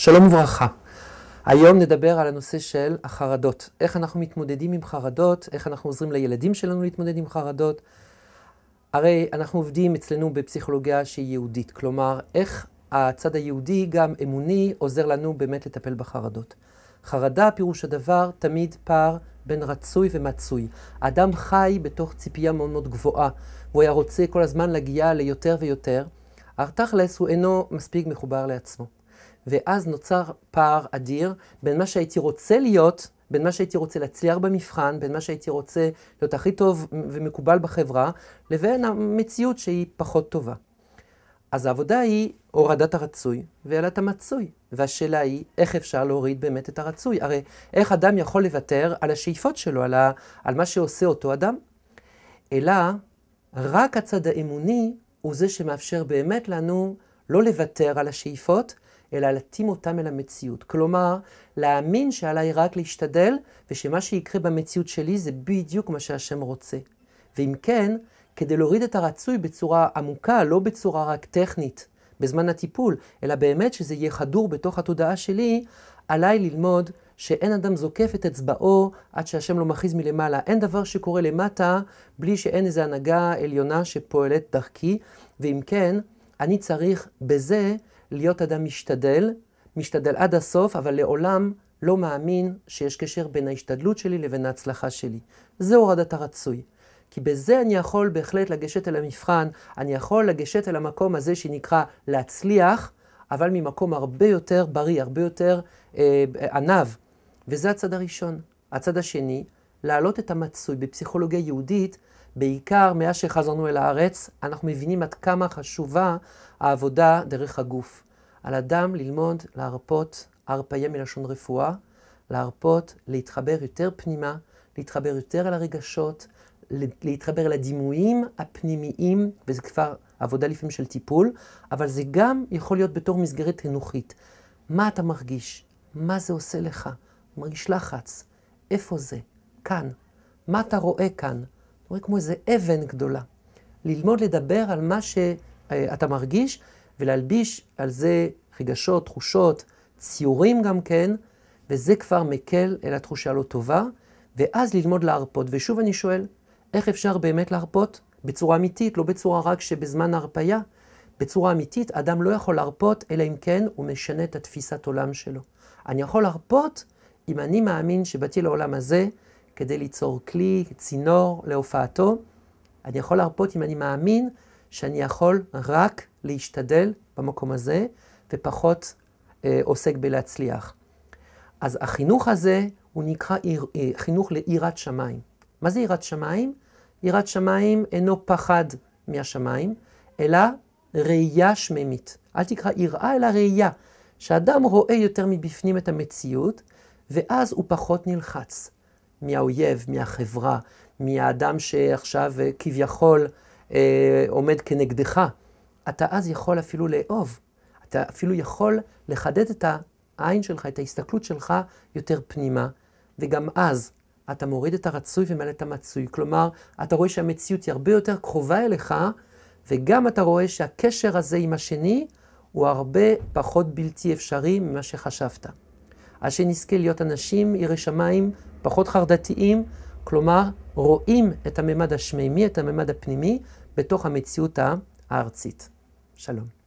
שלום וברכה. היום נדבר על הנושא של החרדות. איך אנחנו מתמודדים עם חרדות, איך אנחנו עוזרים לילדים שלנו להתמודד עם חרדות. הרי אנחנו עובדים אצלנו בפסיכולוגיה שהיא יהודית, כלומר, איך הצד היהודי, גם אמוני, עוזר לנו באמת לטפל בחרדות. חרדה, פירוש הדבר, תמיד פער בין רצוי ומצוי. האדם חי בתוך ציפייה מאוד מאוד גבוהה, הוא היה רוצה כל הזמן להגיע ליותר ויותר, אך תכלס הוא אינו מספיק מחובר לעצמו. ואז נוצר פער אדיר בין מה שהייתי רוצה להיות, בין מה שהייתי רוצה להצליח במבחן, בין מה שהייתי רוצה להיות הכי טוב ומקובל בחברה, לבין המציאות שהיא פחות טובה. אז העבודה היא הורדת הרצוי והעלת המצוי. והשאלה היא, איך אפשר להוריד באמת את הרצוי? הרי איך אדם יכול לוותר על השאיפות שלו, על, ה, על מה שעושה אותו אדם? אלא רק הצד האמוני הוא זה שמאפשר באמת לנו לא לוותר על השאיפות, אלא להתאים אותם אל המציאות. כלומר, להאמין שעליי רק להשתדל, ושמה שיקרה במציאות שלי זה בדיוק מה שהשם רוצה. ואם כן, כדי להוריד את הרצוי בצורה עמוקה, לא בצורה רק טכנית, בזמן הטיפול, אלא באמת שזה יהיה חדור בתוך התודעה שלי, עליי ללמוד שאין אדם זוקף את אצבעו עד שהשם לא מכריז מלמעלה. אין דבר שקורה למטה בלי שאין איזו הנהגה עליונה שפועלת דרכי, ואם כן, אני צריך בזה להיות אדם משתדל, משתדל עד הסוף, אבל לעולם לא מאמין שיש קשר בין ההשתדלות שלי לבין ההצלחה שלי. זה הורדת הרצוי. כי בזה אני יכול בהחלט לגשת אל המבחן, אני יכול לגשת אל המקום הזה שנקרא להצליח, אבל ממקום הרבה יותר בריא, הרבה יותר אה, ענב. וזה הצד הראשון. הצד השני, להעלות את המצוי בפסיכולוגיה יהודית, בעיקר מאז שחזרנו אל הארץ, אנחנו מבינים עד כמה חשובה העבודה דרך הגוף. על אדם ללמוד להרפות, הרפאיה מלשון רפואה, להרפות, להתחבר יותר פנימה, להתחבר יותר אל הרגשות, להתחבר אל הדימויים הפנימיים, וזה כבר עבודה לפעמים של טיפול, אבל זה גם יכול להיות בתור מסגרת חינוכית. מה אתה מרגיש? מה זה עושה לך? מרגיש לחץ? איפה זה? כאן? מה אתה רואה כאן? אתה רואה כמו איזה אבן גדולה. ללמוד לדבר על מה שאתה אה, מרגיש, ולהלביש על זה רגשות, תחושות, ציורים גם כן, וזה כבר מקל אל התחושה לא טובה, ואז ללמוד להרפות. ושוב אני שואל, איך אפשר באמת להרפות? בצורה אמיתית, לא בצורה רק שבזמן ההרפייה. בצורה אמיתית, אדם לא יכול להרפות, אלא אם כן הוא משנה את התפיסת עולם שלו. אני יכול להרפות אם אני מאמין שבאתי לעולם הזה כדי ליצור כלי, צינור להופעתו. אני יכול להרפות אם אני מאמין שאני יכול רק להשתדל במקום הזה, ופחות אה, עוסק בלהצליח. אז החינוך הזה הוא נקרא איר, אה, חינוך ליראת שמיים. מה זה יראת שמיים? יראת שמיים אינו פחד מהשמיים, אלא ראייה שממית. אל תקרא יראה, אלא ראייה. שאדם רואה יותר מבפנים את המציאות, ואז הוא פחות נלחץ. מהאויב, מהחברה, מהאדם שעכשיו אה, כביכול אה, עומד כנגדך. אתה אז יכול אפילו לאהוב, אתה אפילו יכול לחדד את העין שלך, את ההסתכלות שלך יותר פנימה, וגם אז אתה מוריד את הרצוי ומעלה את המצוי. כלומר, אתה רואה שהמציאות היא הרבה יותר קרובה אליך, וגם אתה רואה שהקשר הזה עם השני הוא הרבה פחות בלתי אפשרי ממה שחשבת. אז שנזכה להיות אנשים ירי שמיים, פחות חרדתיים, כלומר, רואים את הממד השמימי, את הממד הפנימי, בתוך המציאות הארצית. שלום.